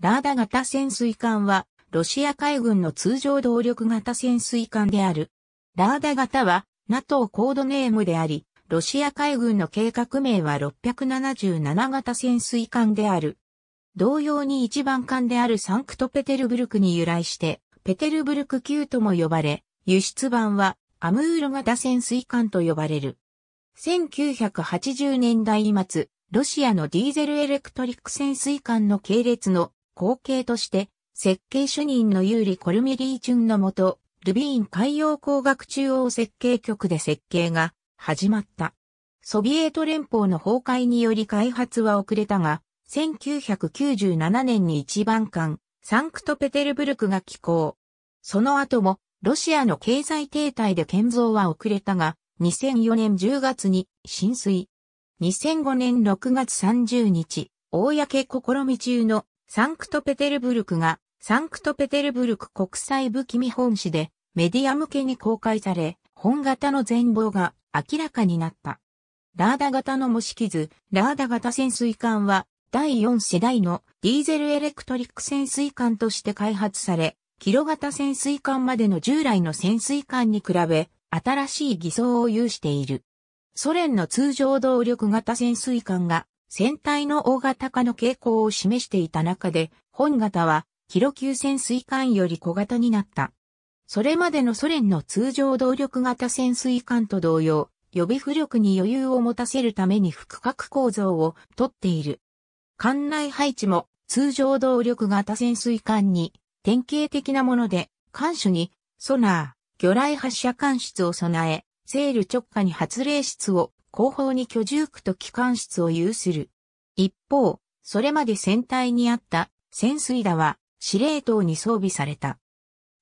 ラーダ型潜水艦は、ロシア海軍の通常動力型潜水艦である。ラーダ型は、NATO コードネームであり、ロシア海軍の計画名は677型潜水艦である。同様に一番艦であるサンクトペテルブルクに由来して、ペテルブルク級とも呼ばれ、輸出版はアムール型潜水艦と呼ばれる。1980年代末、ロシアのディーゼルエレクトリック潜水艦の系列の後継として、設計主任のユーリ・コルミリーチュンのもと、ルビーン海洋工学中央設計局で設計が始まった。ソビエト連邦の崩壊により開発は遅れたが、1997年に一番艦、サンクトペテルブルクが寄港。その後も、ロシアの経済停滞で建造は遅れたが、2004年10月に浸水。2005年6月30日、公試み中のサンクトペテルブルクがサンクトペテルブルク国際武器見本誌でメディア向けに公開され、本型の全貌が明らかになった。ラーダ型の模式図、ラーダ型潜水艦は第4世代のディーゼルエレクトリック潜水艦として開発され、キロ型潜水艦までの従来の潜水艦に比べ、新しい偽装を有している。ソ連の通常動力型潜水艦が船体の大型化の傾向を示していた中で、本型はキロ級潜水艦より小型になった。それまでのソ連の通常動力型潜水艦と同様、予備浮力に余裕を持たせるために複角構造をとっている。艦内配置も通常動力型潜水艦に典型的なもので、艦首にソナー、魚雷発射艦室を備え、セール直下に発令室を後方に居住区と機関室を有する。一方、それまで船体にあった潜水打は司令塔に装備された。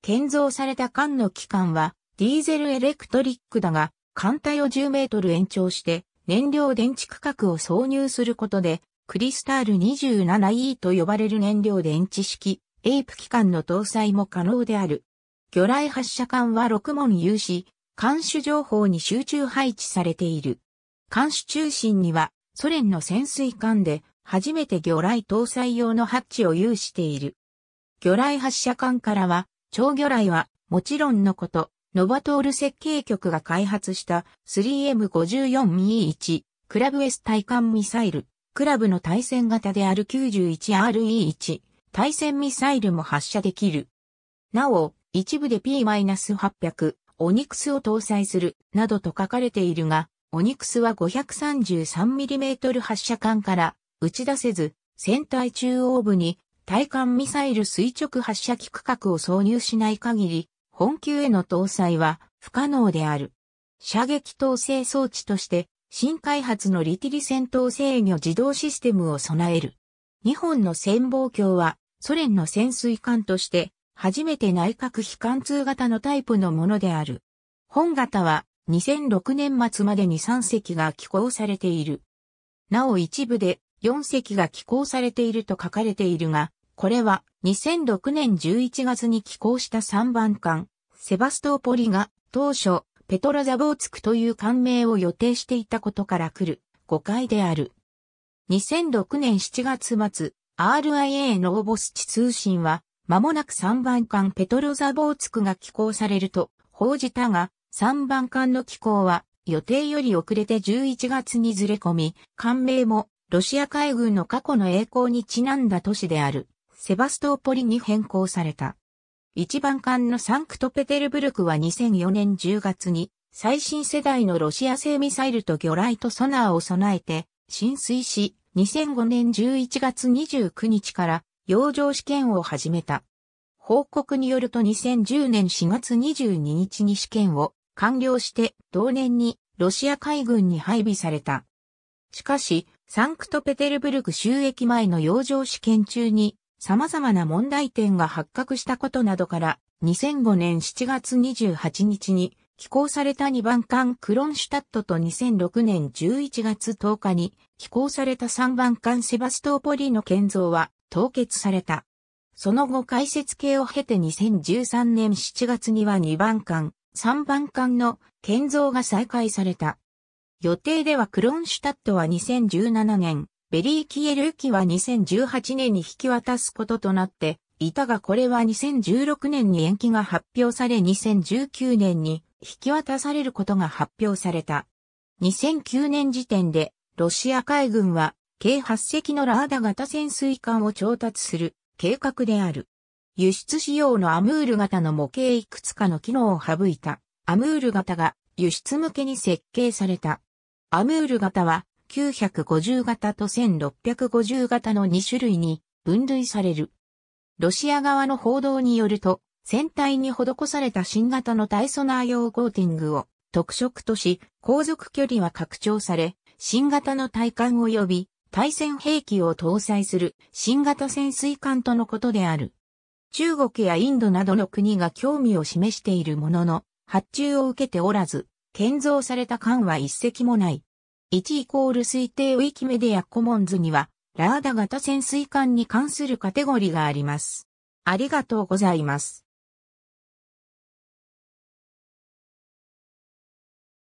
建造された艦の機関はディーゼルエレクトリックだが、艦体を10メートル延長して燃料電池区画を挿入することで、クリスタール 27E と呼ばれる燃料電池式、エイプ機関の搭載も可能である。魚雷発射艦は6門有し、監視情報に集中配置されている。艦首中心にはソ連の潜水艦で初めて魚雷搭載用のハッチを有している。魚雷発射艦からは、超魚雷はもちろんのこと、ノバトール設計局が開発した 3M54E1 クラブ S 対艦ミサイル、クラブの対戦型である 91RE1 対戦ミサイルも発射できる。なお、一部で P-800 オニクスを搭載するなどと書かれているが、オニクスは 533mm 発射管から打ち出せず、船体中央部に対艦ミサイル垂直発射機区画を挿入しない限り、本級への搭載は不可能である。射撃統制装置として、新開発のリティリ戦闘制御自動システムを備える。日本の潜望鏡は、ソ連の潜水艦として、初めて内閣機関通型のタイプのものである。本型は、2006年末までに3隻が寄港されている。なお一部で4隻が寄港されていると書かれているが、これは2006年11月に寄港した3番艦、セバストーポリが当初、ペトラザボーツクという艦名を予定していたことから来る誤解である。2006年7月末、RIA のオボスチ通信は、間もなく3番艦ペトロザボーツクが寄港されると報じたが、3番艦の機構は予定より遅れて11月にずれ込み、艦名もロシア海軍の過去の栄光にちなんだ都市であるセバストーポリに変更された。1番艦のサンクトペテルブルクは2004年10月に最新世代のロシア製ミサイルと魚雷とソナーを備えて浸水し、2005年11月29日から洋上試験を始めた。報告によると2010年4月22日に試験を完了して同年にロシア海軍に配備された。しかし、サンクトペテルブルク収益前の洋上試験中に様々な問題点が発覚したことなどから2005年7月28日に寄港された2番艦クロンシュタットと2006年11月10日に寄港された3番艦セバストーポリの建造は凍結された。その後解説系を経て2013年7月には2番艦3番艦の建造が再開された。予定ではクロンシュタットは2017年、ベリーキエル機は2018年に引き渡すこととなっていたがこれは2016年に延期が発表され2019年に引き渡されることが発表された。2009年時点でロシア海軍は計8隻のラーダ型潜水艦を調達する計画である。輸出仕様のアムール型の模型いくつかの機能を省いた。アムール型が輸出向けに設計された。アムール型は950型と1650型の2種類に分類される。ロシア側の報道によると、船体に施された新型のタイソナー用コーティングを特色とし、航続距離は拡張され、新型の体艦及び対戦兵器を搭載する新型潜水艦とのことである。中国やインドなどの国が興味を示しているものの、発注を受けておらず、建造された艦は一隻もない。1イコール推定ウィキメディアコモンズには、ラーダ型潜水艦に関するカテゴリがあります。ありがとうございます。